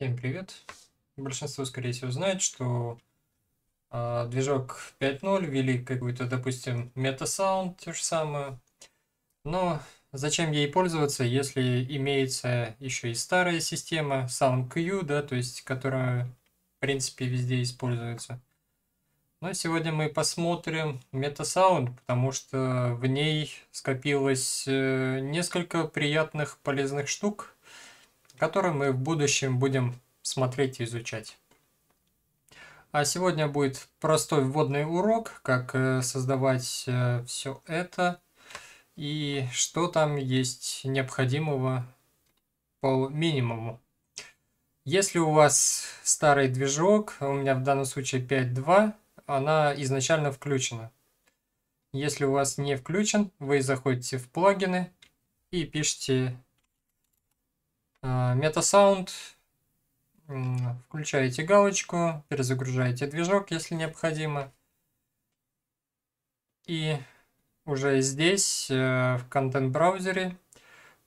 Всем привет! Большинство, скорее всего, знает, что э, движок 5.0 ввели какой-то, допустим, MetaSound, то же самое. Но зачем ей пользоваться, если имеется еще и старая система SoundQ, да, то есть, которая, в принципе, везде используется. Но сегодня мы посмотрим MetaSound, потому что в ней скопилось э, несколько приятных полезных штук – который мы в будущем будем смотреть и изучать. А сегодня будет простой вводный урок, как э, создавать э, все это и что там есть необходимого по минимуму. Если у вас старый движок, у меня в данном случае 5.2, она изначально включена. Если у вас не включен, вы заходите в плагины и пишите Э, метасаунд. Включаете галочку, перезагружаете движок, если необходимо. И уже здесь, э, в контент-браузере,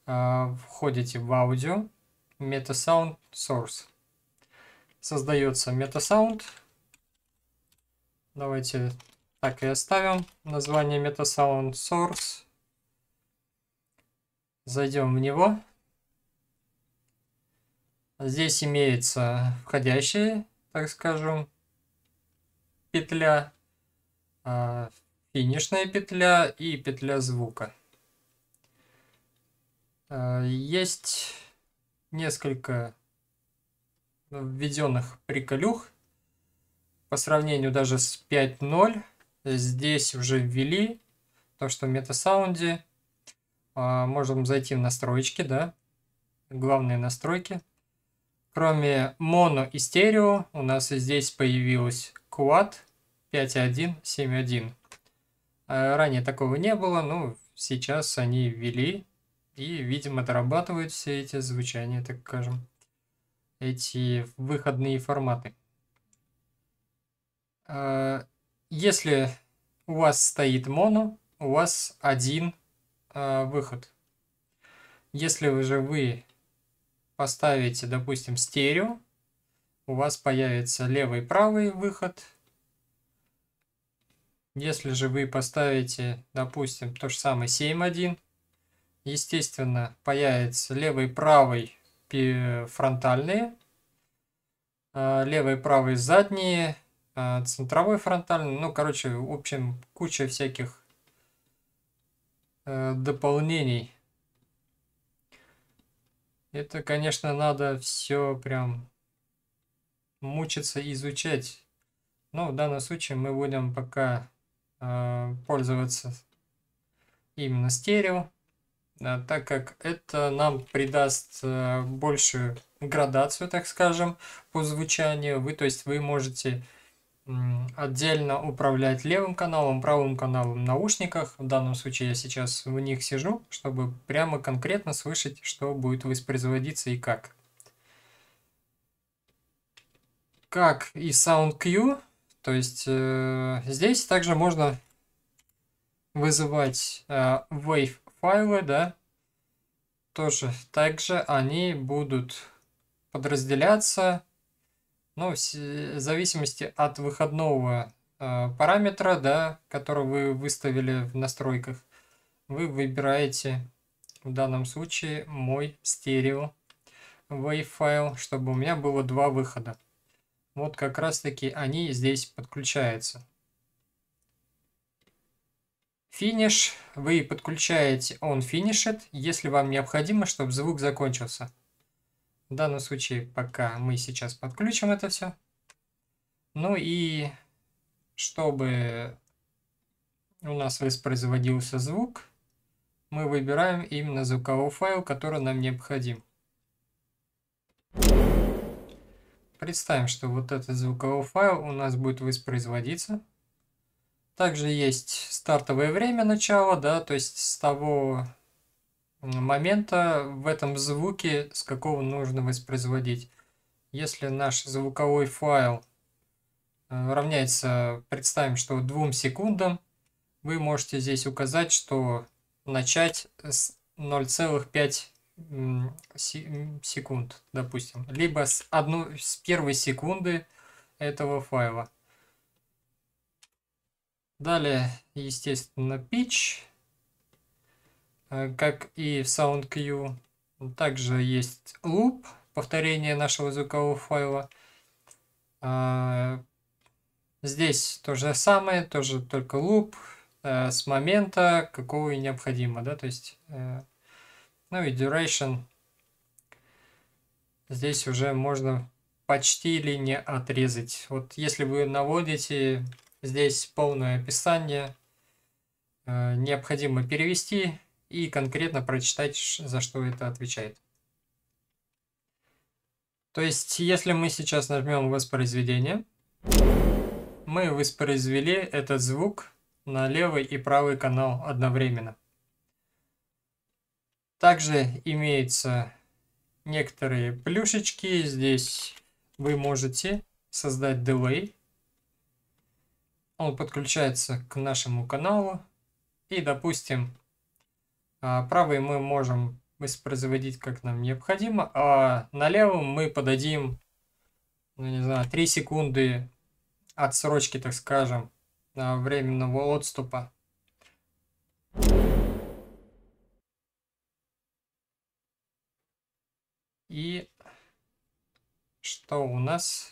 э, входите в аудио MetaSound Source. Создается MetaSound. Давайте так и оставим название MetaSound Source. Зайдем в него. Здесь имеется входящая, так скажем, петля, а, финишная петля и петля звука. А, есть несколько введенных приколюх по сравнению даже с 5.0. Здесь уже ввели то, что в метасаунде. А, можем зайти в настройки, да, главные настройки. Кроме моно и стерео, у нас и здесь появилась квад 5.1.7.1. А ранее такого не было, но сейчас они ввели и, видимо, дорабатывают все эти звучания, так скажем, эти выходные форматы. А если у вас стоит моно, у вас один а, выход. Если же вы поставите, допустим, стерео, у вас появится левый и правый выход. Если же вы поставите, допустим, то же самое 7.1, естественно, появится левый и правый фронтальные, а, левый и правый задние, а, центровой фронтальный. Ну, короче, в общем, куча всяких э, дополнений это, конечно, надо все прям мучиться изучать. Но в данном случае мы будем пока э, пользоваться именно стерео, да, так как это нам придаст э, большую градацию, так скажем, по звучанию. Вы, то есть вы можете отдельно управлять левым каналом, правым каналом в наушниках. В данном случае я сейчас в них сижу, чтобы прямо конкретно слышать, что будет воспроизводиться и как. Как и SoundQ, то есть э, здесь также можно вызывать э, wave файлы, да, тоже также они будут подразделяться ну, э, в зависимости от выходного э, параметра, да, который вы выставили в настройках, вы выбираете в данном случае мой стерео wave файл, чтобы у меня было два выхода. Вот как раз таки они здесь подключаются. Финиш. Вы подключаете он финишит, если вам необходимо, чтобы звук закончился. В данном случае пока мы сейчас подключим это все. Ну и чтобы у нас воспроизводился звук, мы выбираем именно звуковой файл, который нам необходим. Представим, что вот этот звуковой файл у нас будет воспроизводиться. Также есть стартовое время начала, да, то есть с того момента в этом звуке, с какого нужно воспроизводить. Если наш звуковой файл э, равняется, представим, что двум секундам, вы можете здесь указать, что начать с 0,5 секунд, допустим, либо с, одну, с первой секунды этого файла. Далее, естественно, pitch. Э, как и в SoundQ, также есть loop, повторение нашего звукового файла. Э, здесь то же самое, тоже только loop э, с момента, какого и необходимо, да, то есть, ну и duration. Здесь уже можно почти линии отрезать. Вот если вы наводите, здесь полное описание, необходимо перевести и конкретно прочитать, за что это отвечает. То есть, если мы сейчас нажмем воспроизведение, мы воспроизвели этот звук на левый и правый канал одновременно. Также имеются некоторые плюшечки. Здесь вы можете создать delay. Он подключается к нашему каналу. И, допустим, а, правый мы можем воспроизводить как нам необходимо, а на левом мы подадим, ну не знаю, 3 секунды отсрочки, так скажем, а, временного отступа. И что у нас?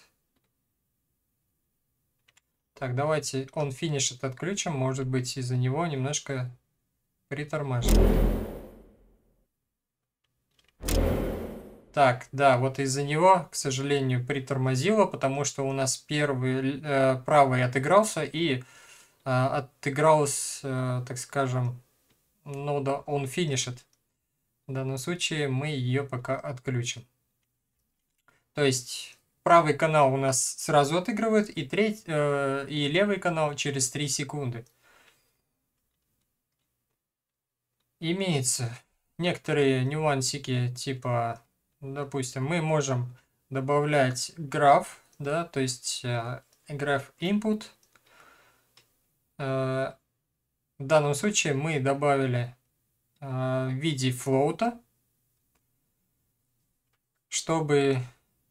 Так, давайте он финиш этот отключим, может быть из-за него немножко Притормажь. Так, да, вот из-за него, к сожалению, притормозило, потому что у нас первый э, правый отыгрался и э, отыгралась, э, так скажем, ну да, он финишит. В данном случае мы ее пока отключим. То есть правый канал у нас сразу отыгрывает, и, треть, э, и левый канал через 3 секунды. имеется некоторые нюансики, типа, допустим, мы можем добавлять граф, да, то есть граф э, input. Э, в данном случае мы добавили э, в виде флоута, чтобы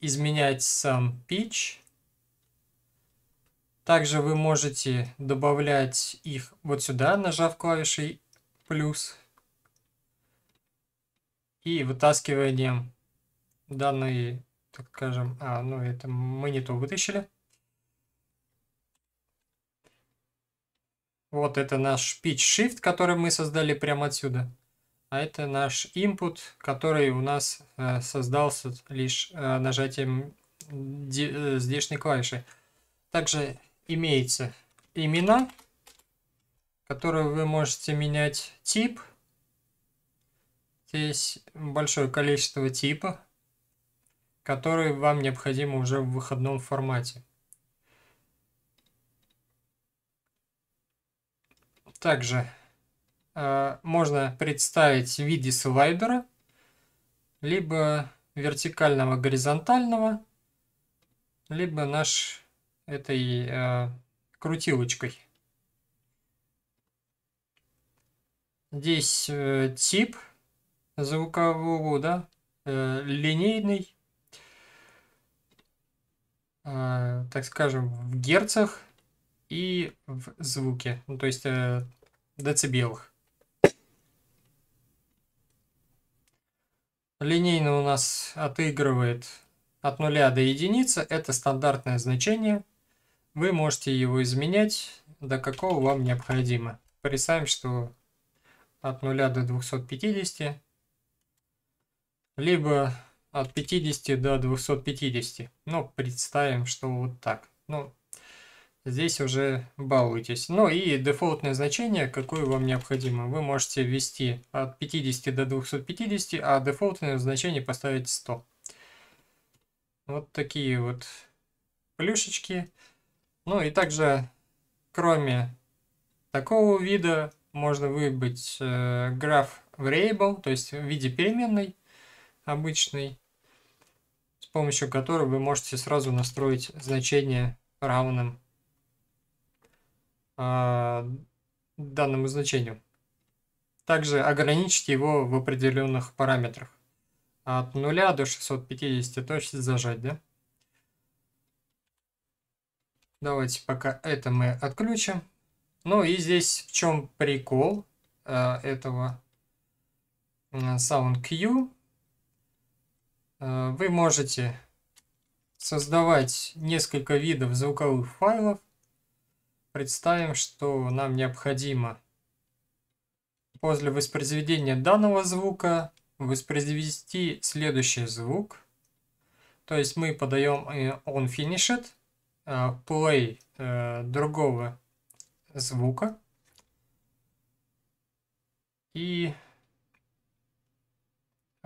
изменять сам pitch. Также вы можете добавлять их вот сюда, нажав клавишей плюс и вытаскиванием данной, так скажем, а, ну это мы не то вытащили. Вот это наш pitch shift, который мы создали прямо отсюда. А это наш input, который у нас э, создался лишь э, нажатием э, здешней клавиши. Также имеется имена, которые вы можете менять тип – есть большое количество типов, которые вам необходимы уже в выходном формате. Также э, можно представить в виде слайдера, либо вертикального, горизонтального, либо наш этой э, крутилочкой. Здесь э, тип – звукового, да, э, линейный, э, так скажем, в герцах и в звуке, ну, то есть э, децибелах. Линейно у нас отыгрывает от нуля до единицы. Это стандартное значение. Вы можете его изменять до какого вам необходимо. Представим, что от 0 до 250 либо от 50 до 250. Ну, представим, что вот так. Ну, здесь уже балуйтесь. Ну и дефолтное значение, какое вам необходимо. Вы можете ввести от 50 до 250, а дефолтное значение поставить 100. Вот такие вот плюшечки. Ну и также, кроме такого вида, можно выбрать э, граф variable, то есть в виде переменной обычный, с помощью которого вы можете сразу настроить значение равным э, данному значению. Также ограничить его в определенных параметрах. От 0 до 650 точно зажать, да? Давайте пока это мы отключим. Ну и здесь в чем прикол э, этого э, SoundQ. Э, вы можете создавать несколько видов звуковых файлов. Представим, что нам необходимо после воспроизведения данного звука воспроизвести следующий звук. То есть мы подаем on э, finished, э, play другого звука. И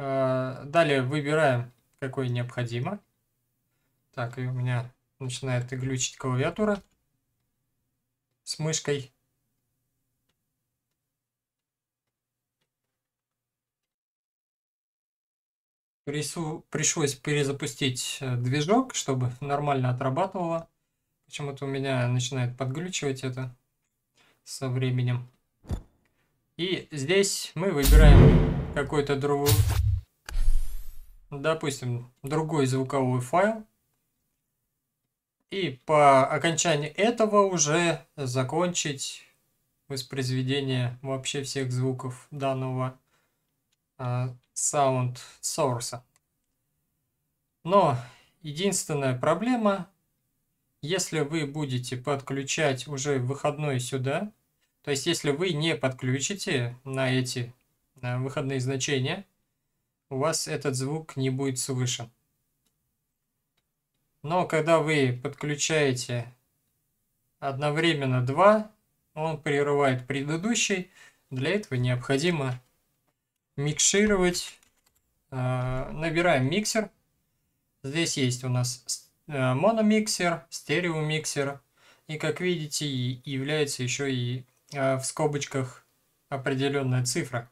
Э, далее выбираем, какой необходимо. Так, и у меня начинает глючить клавиатура с мышкой. Пришлось перезапустить э, движок, чтобы нормально отрабатывало. Почему-то у меня начинает подглючивать это со временем. И здесь мы выбираем какой-то друг, ну, допустим, другой звуковой файл. И по окончании этого уже закончить воспроизведение вообще всех звуков данного а, sound source. Но единственная проблема, если вы будете подключать уже выходной сюда, то есть если вы не подключите на эти выходные значения, у вас этот звук не будет слышен. Но когда вы подключаете одновременно два, он прерывает предыдущий. Для этого необходимо микшировать. Э, набираем миксер. Здесь есть у нас э, мономиксер, стереомиксер. И как видите, является еще и э, в скобочках определенная цифра.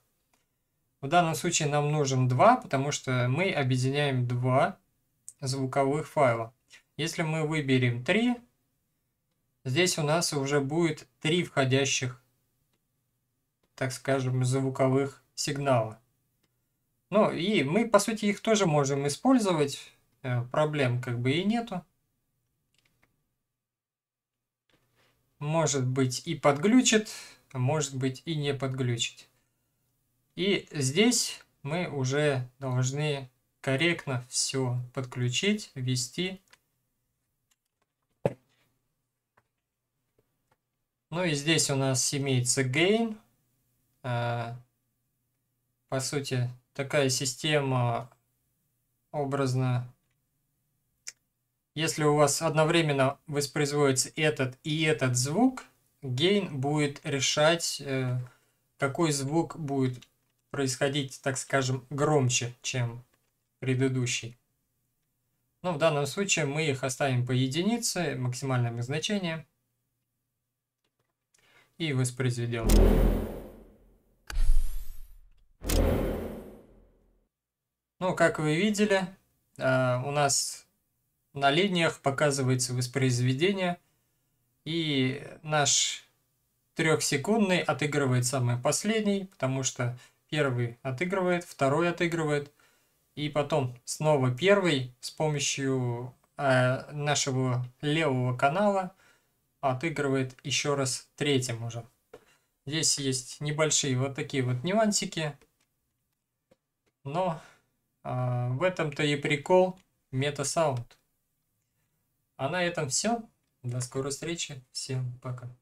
В данном случае нам нужен 2, потому что мы объединяем два звуковых файла. Если мы выберем 3, здесь у нас уже будет 3 входящих, так скажем, звуковых сигнала. Ну и мы, по сути, их тоже можем использовать, э, проблем как бы и нету. Может быть и подглючит, а может быть и не подглючит. И здесь мы уже должны корректно все подключить, ввести. Ну и здесь у нас имеется gain. А, по сути, такая система образно... Если у вас одновременно воспроизводится этот и этот звук, гейн будет решать, э, какой звук будет происходить, так скажем, громче, чем предыдущий. Но ну, в данном случае мы их оставим по единице, максимальным их И воспроизведем. Ну, как вы видели, э, у нас на линиях показывается воспроизведение. И наш трехсекундный отыгрывает самый последний, потому что первый отыгрывает, второй отыгрывает, и потом снова первый с помощью э, нашего левого канала отыгрывает еще раз третьим уже. Здесь есть небольшие вот такие вот нюансики, но э, в этом-то и прикол метасаунд. А на этом все. До скорой встречи. Всем пока.